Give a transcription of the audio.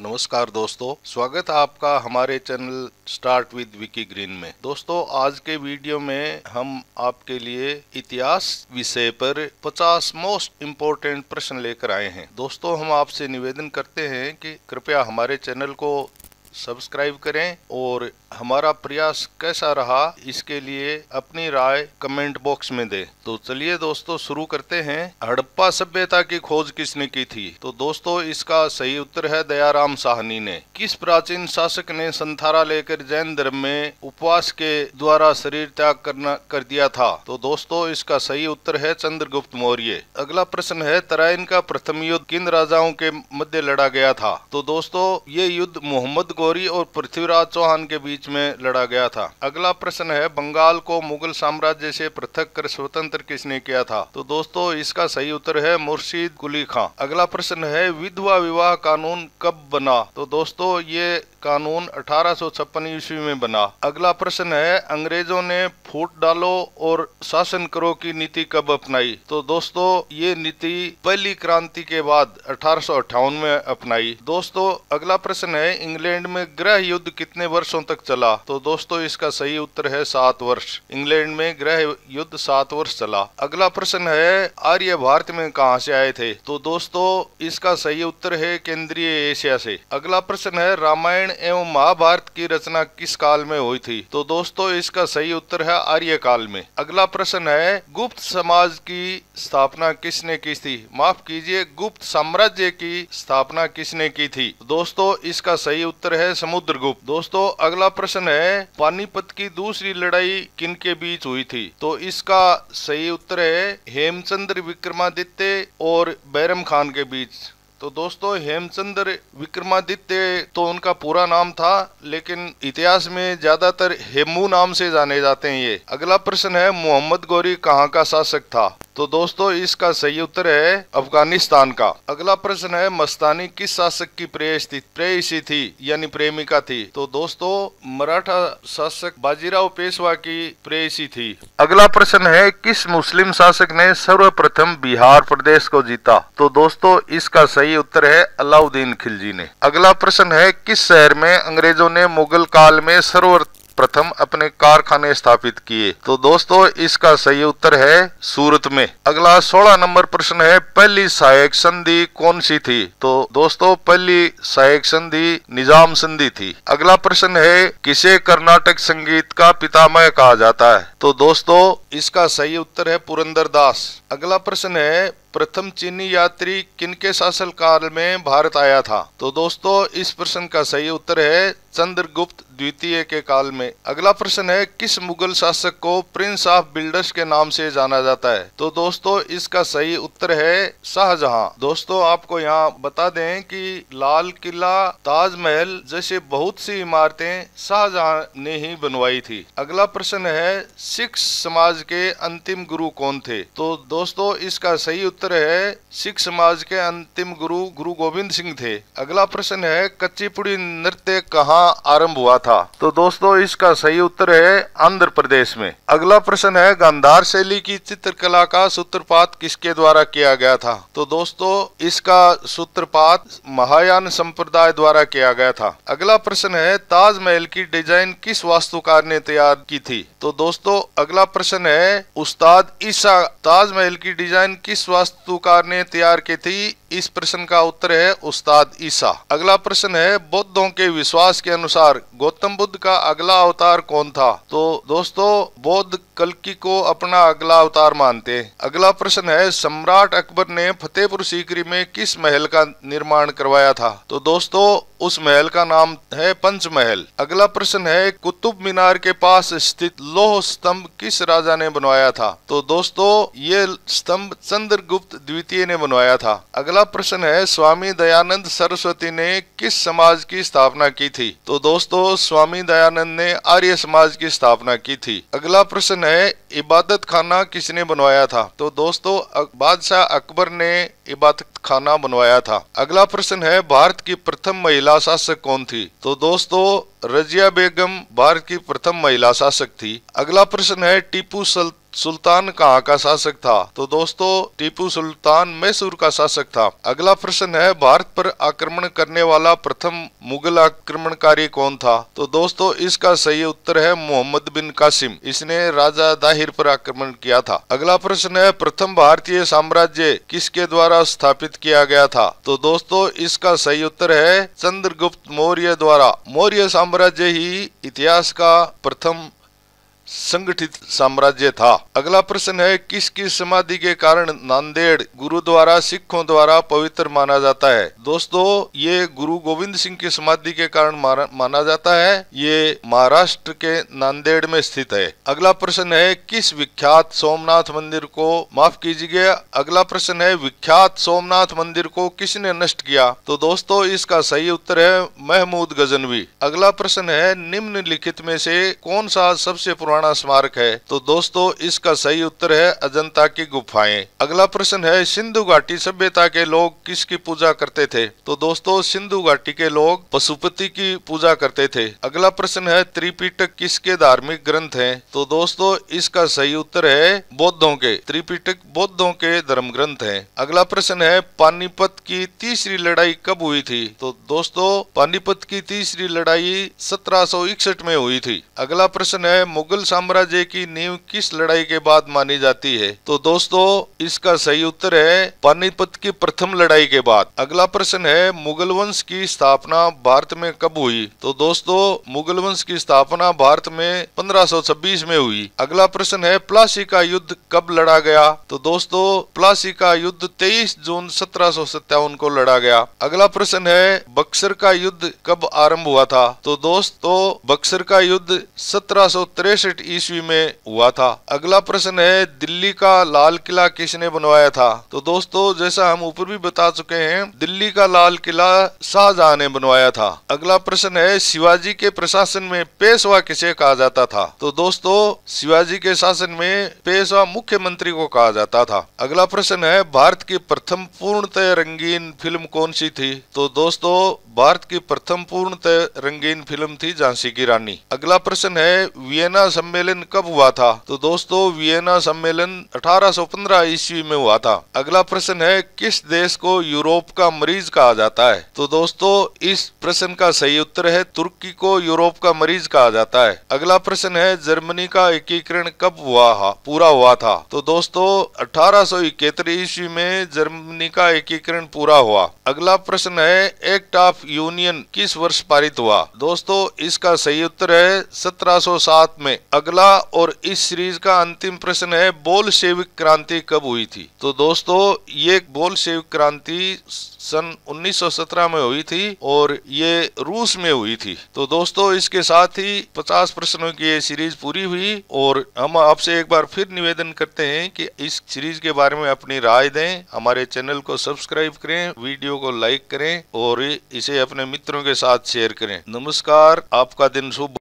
नमस्कार दोस्तों स्वागत है आपका हमारे channel start with Vicky green में दोस्तों आज के वीडियो में हम आपके लिए इतिहास विषय पर 50 मोस्ट इम्पोर्टेंट प्रश्न लेकर आए हैं दोस्तों हम आपसे निवेदन करते हैं कि कृपया हमारे चैनल को सब्सक्राइब करें और हमारा प्रयास कैसा रहा इसके लिए अपनी राय कमेंट बॉक्स में दें तो चलिए दोस्तों शुरू करते हैं हड़प्पा सभ्यता की खोज किसने की थी तो दोस्तों इसका सही उत्तर है दयाराम साहनी ने किस प्राचीन शासक ने संथारा लेकर जैन धर्म में उपवास के द्वारा शरीर त्याग करना कर दिया था तो दोस्तों इसका सही उत्तर है चंद्रगुप्त मौर्य अगला प्रश्न है तराइन का प्रथम युद्ध किन राजाओं के मध्य लड़ा गया था तो दोस्तों ये युद्ध मोहम्मद कोरी और पृथ्वीराज चौहान के बीच में लड़ा गया था अगला प्रश्न है बंगाल को मुगल साम्राज्य से पृथक कर स्वतंत्र किसने किया था तो दोस्तों इसका सही उत्तर है मुर्शीद कुली खां अगला प्रश्न है विधवा विवाह कानून कब बना तो दोस्तों ये कानून अठारह ईस्वी में बना अगला प्रश्न है अंग्रेजों ने फूट डालो और शासन करो की नीति कब अपनाई तो दोस्तों ये नीति पहली क्रांति के बाद अठारह में अपनाई दोस्तों अगला प्रश्न है इंग्लैंड में ग्रह युद्ध कितने वर्षों तक चला तो दोस्तों इसका सही उत्तर है सात वर्ष इंग्लैंड में ग्रह युद्ध सात वर्ष चला अगला प्रश्न है आर्य भारत में कहा से आए थे तो दोस्तों इसका सही उत्तर है केंद्रीय एशिया से अगला प्रश्न है रामायण रामायण एवं महाभारत की रचना किस काल में हुई थी तो दोस्तों इसका सही उत्तर है आर्य काल में अगला प्रश्न है गुप्त समाज की स्थापना किसने की थी माफ कीजिए गुप्त साम्राज्य की स्थापना किसने की थी दोस्तों इसका सही उत्तर है समुद्रगुप्त दोस्तों अगला प्रश्न है पानीपत की दूसरी लड़ाई किन के बीच हुई थी तो इसका सही उत्तर है हेमचंद्र विक्रमादित्य और बैरम खान के बीच तो दोस्तों हेमचंद्र विक्रमादित्य तो उनका पूरा नाम था लेकिन इतिहास में ज्यादातर हेमू नाम से जाने जाते हैं ये अगला प्रश्न है मोहम्मद गौरी कहाँ का शासक था तो दोस्तों इसका सही उत्तर है अफगानिस्तान का अगला प्रश्न है मस्तानी किस शासक की प्रेयसी प्रेयसी थी यानी प्रेमिका थी तो दोस्तों मराठा शासक बाजीराव पेशवा की प्रेयसी थी अगला प्रश्न है किस मुस्लिम शासक ने सर्वप्रथम बिहार प्रदेश को जीता तो दोस्तों इसका सही उत्तर है अलाउद्दीन खिलजी ने अगला प्रश्न है किस शहर में अंग्रेजों ने मुगल काल में सर्वप्रथम प्रथम अपने कारखाने स्थापित किए तो दोस्तों इसका सही उत्तर है सूरत में अगला सोलह नंबर प्रश्न है पहली सहायक संधि कौन सी थी तो दोस्तों पहली सहायक संधि निजाम संधि थी अगला प्रश्न है किसे कर्नाटक संगीत का पितामह कहा जाता है तो दोस्तों इसका सही उत्तर है पुरंदर दास अगला प्रश्न है प्रथम चीनी यात्री किनके काल में भारत आया था तो दोस्तों इस प्रश्न का सही उत्तर है चंद्रगुप्त द्वितीय के काल में अगला प्रश्न है किस मुगल शासक को प्रिंस ऑफ बिल्डर्स के नाम से जाना जाता है तो दोस्तों इसका सही उत्तर है शाहजहां दोस्तों आपको यहाँ बता दें कि लाल किला ताजमहल जैसे बहुत सी इमारतें शाहजहां ने ही बनवाई थी अगला प्रश्न है सिख समाज के अंतिम गुरु कौन थे तो दोस्तों इसका सही उत्तर पुत्र है सिख समाज के अंतिम गुरु गुरु गोविंद सिंह थे अगला प्रश्न है कच्चीपुड़ी नृत्य कहाँ आरंभ हुआ था तो दोस्तों इसका सही उत्तर है आंध्र प्रदेश में अगला प्रश्न है गंधार शैली की चित्रकला का सूत्रपात किसके द्वारा किया गया था तो दोस्तों इसका सूत्रपात महायान संप्रदाय द्वारा किया गया था अगला प्रश्न है ताजमहल की डिजाइन किस वास्तुकार ने तैयार की थी तो दोस्तों अगला प्रश्न है उस्ताद ईसा ताजमहल की डिजाइन किस वास्तु वस्तुकार ने तैयार की थी इस प्रश्न का उत्तर है उस्ताद ईसा अगला प्रश्न है बौद्धों के विश्वास के अनुसार गौतम बुद्ध का अगला अवतार कौन था तो दोस्तों बौद्ध कल्कि को अपना अगला अवतार मानते अगला प्रश्न है सम्राट अकबर ने फतेहपुर सीकरी में किस महल का निर्माण करवाया था तो दोस्तों उस महल का नाम है पंच महल अगला प्रश्न है कुतुब मीनार के पास स्थित लोह स्तंभ किस राजा ने बनवाया था तो दोस्तों ये स्तंभ चंद्रगुप्त द्वितीय ने बनवाया था अगला अगला प्रश्न है स्वामी दयानंद सरस्वती ने किस समाज की स्थापना की थी तो दोस्तों स्वामी दयानंद ने आर्य समाज की स्थापना की थी अगला प्रश्न है इबादत खाना किसने बनवाया था तो दोस्तों बादशाह अकबर ने इबादत खाना बनवाया था अगला प्रश्न है भारत की प्रथम महिला शासक कौन थी तो दोस्तों रजिया बेगम भारत की प्रथम महिला शासक थी अगला प्रश्न है टीपू सुल्तान कहाँ का शासक था तो दोस्तों टीपू सुल्तान मैसूर का शासक था अगला प्रश्न है भारत पर आक्रमण करने वाला प्रथम मुगल आक्रमणकारी कौन था तो दोस्तों इसका सही उत्तर है मोहम्मद बिन कासिम इसने राजा दाहिर पर आक्रमण किया था अगला प्रश्न है प्रथम भारतीय साम्राज्य किसके द्वारा स्थापित स्थापित किया गया था तो दोस्तों इसका सही उत्तर है चंद्रगुप्त मौर्य द्वारा मौर्य साम्राज्य ही इतिहास का प्रथम संगठित साम्राज्य था अगला प्रश्न है किसकी समाधि के कारण नांदेड़ गुरुद्वारा सिखों द्वारा पवित्र माना जाता है दोस्तों ये गुरु गोविंद सिंह की समाधि के कारण माना जाता है ये महाराष्ट्र के नांदेड़ में स्थित है अगला प्रश्न है किस विख्यात सोमनाथ मंदिर को माफ कीजिए अगला प्रश्न है विख्यात सोमनाथ मंदिर को किसने नष्ट किया तो दोस्तों इसका सही उत्तर है महमूद गजनवी अगला प्रश्न है निम्नलिखित में से कौन सा सबसे पुराना पुराना स्मारक है तो दोस्तों इसका सही उत्तर है अजंता की गुफाएं अगला प्रश्न है सिंधु घाटी सभ्यता के लोग किसकी पूजा करते थे तो दोस्तों सिंधु घाटी के लोग पशुपति की पूजा करते थे अगला प्रश्न है त्रिपिटक किसके धार्मिक ग्रंथ है तो दोस्तों इसका सही उत्तर है बौद्धों के त्रिपिटक बौद्धों के धर्म ग्रंथ है अगला प्रश्न है पानीपत की तीसरी लड़ाई कब हुई थी तो दोस्तों पानीपत की तीसरी लड़ाई सत्रह में हुई थी अगला प्रश्न है मुगल साम्राज्य की नींव किस लड़ाई के बाद मानी जाती है तो दोस्तों इसका सही उत्तर है पानीपत की प्रथम लड़ाई के बाद अगला प्रश्न है मुगल वंश की स्थापना भारत में कब हुई तो दोस्तों मुगल वंश की स्थापना भारत में 1526 में हुई अगला प्रश्न है प्लासी का युद्ध कब लड़ा गया तो दोस्तों प्लासी का युद्ध तेईस जून सत्रह को लड़ा गया अगला प्रश्न है बक्सर का युद्ध कब आरंभ हुआ था तो दोस्तों बक्सर का युद्ध सत्रह सड़सठ ईस्वी में हुआ था अगला प्रश्न है दिल्ली का लाल किला किसने बनवाया था तो दोस्तों जैसा हम ऊपर भी बता चुके हैं दिल्ली का लाल किला शाहजहां ने बनवाया था अगला प्रश्न है शिवाजी के प्रशासन में पेशवा किसे कहा जाता था तो दोस्तों शिवाजी के शासन में पेशवा मुख्यमंत्री को कहा जाता था अगला प्रश्न है भारत की प्रथम पूर्णतः रंगीन फिल्म कौन सी थी तो दोस्तों भारत की प्रथम पूर्णतः रंगीन फिल्म थी झांसी की रानी अगला प्रश्न है वियना सम्मेलन कब हुआ था तो दोस्तों वियना सम्मेलन 1815 ईस्वी में हुआ था अगला प्रश्न है किस देश को यूरोप का मरीज कहा जाता है तो दोस्तों इस प्रश्न का सही उत्तर है तुर्की को यूरोप का मरीज कहा जाता है अगला प्रश्न है जर्मनी का एकीकरण कब हुआ पूरा हुआ था तो दोस्तों अठारह ईस्वी में जर्मनी का एकीकरण पूरा हुआ अगला प्रश्न है एक्ट ऑफ यूनियन किस वर्ष पारित हुआ दोस्तों इसका सही उत्तर है 1707 में अगला और इस सीरीज का अंतिम प्रश्न है बोल सेविक क्रांति कब हुई थी तो दोस्तों ये बोल सेविक क्रांति सन 1917 में हुई थी और ये रूस में हुई थी तो दोस्तों इसके साथ ही 50 प्रश्नों की ये सीरीज पूरी हुई और हम आपसे एक बार फिर निवेदन करते हैं कि इस सीरीज के बारे में अपनी राय दें हमारे चैनल को सब्सक्राइब करें वीडियो को लाइक करें और इसे अपने मित्रों के साथ शेयर करें नमस्कार आपका दिन शुभ